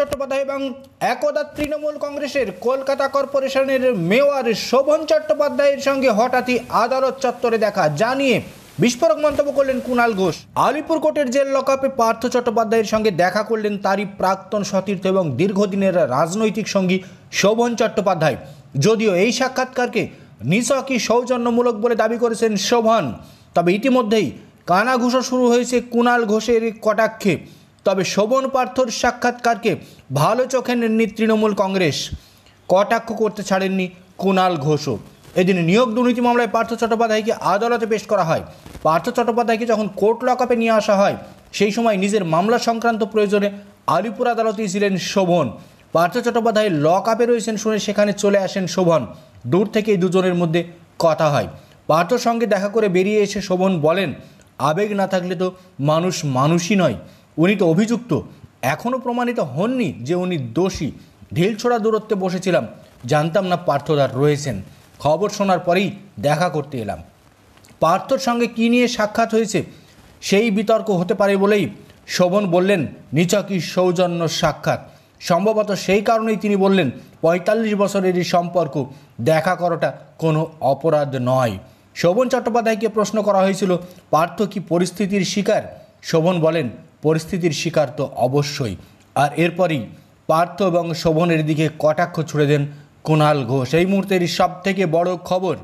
চট্টোপাধ্যায় এবং একদা তৃণমূল কংগ্রেসের কলকাতা কর্পোরেশনের মেয়র শোভন চট্টোপাধ্যায়ের সঙ্গে হঠাৎই আদালত চত্বরে দেখা জানিয়ে বিস্ফোরক মন্তব্য করলেন কুণাল ঘোষ আলিপুর কোর্টের জেল লকআপে পার্থ চট্টোপাধ্যায়ের সঙ্গে দেখা করলেন তারই প্রাক্তন সতীর্থ এবং দীর্ঘদিনের রাজনৈতিক সঙ্গী শোভন চট্টোপাধ্যায় যদিও এই সাক্ষাৎকারকে নিশকি সৌজন্যমূলক বলে দাবি করেছেন শোভন তবে ইতিমধ্যেই কানাঘুষো শুরু হয়েছে কুণাল ঘোষের কটাক্ষে তবে শোভন পার্থর সাক্ষাৎকারকে ভালো চোখে নেননি তৃণমূল কংগ্রেস কটাক্ষ করতে ছাড়েননি কুণাল ঘোষও এদিন নিয়োগ দুর্নীতি মামলায় পার্থ চট্টোপাধ্যায়কে আদালতে পেশ করা হয় পার্থ চট্টোপাধ্যায়কে যখন কোর্ট লকআপে নিয়ে আসা হয় সেই সময় নিজের মামলা সংক্রান্ত প্রয়োজনে আলিপুর আদালতেই ছিলেন শোভন পার্থ চট্টোপাধ্যায় আপে রয়েছেন শুনে সেখানে চলে আসেন শোভন দূর থেকে এই দুজনের মধ্যে কথা হয় পার্থর সঙ্গে দেখা করে বেরিয়ে এসে শোভন বলেন আবেগ না থাকলে তো মানুষ মানুষই নয় উনি তো অভিযুক্ত এখনও প্রমাণিত হননি যে উনি দোষী ঢিল ছোড়া দূরত্বে বসেছিলাম জানতাম না পার্থদার রয়েছেন খবর শোনার পরেই দেখা করতে এলাম পার্থর সঙ্গে কী নিয়ে সাক্ষাৎ হয়েছে সেই বিতর্ক হতে পারে বলেই শোভন বললেন নিচকি সৌজন্য সাক্ষাৎ সম্ভবত সেই কারণেই তিনি বললেন পঁয়তাল্লিশ বছরের এই সম্পর্ক দেখা করাটা কোনো অপরাধ নয় শোভন চট্টোপাধ্যায়কে প্রশ্ন করা হয়েছিল পার্থ কি পরিস্থিতির শিকার শোভন বলেন পরিস্থিতির শিকার তো অবশ্যই আর এরপরই পার্থ এবং শোভনের দিকে কটাক্ষ ছুড়ে দেন কুণাল ঘোষ এই মুহূর্তের সবথেকে বড় খবর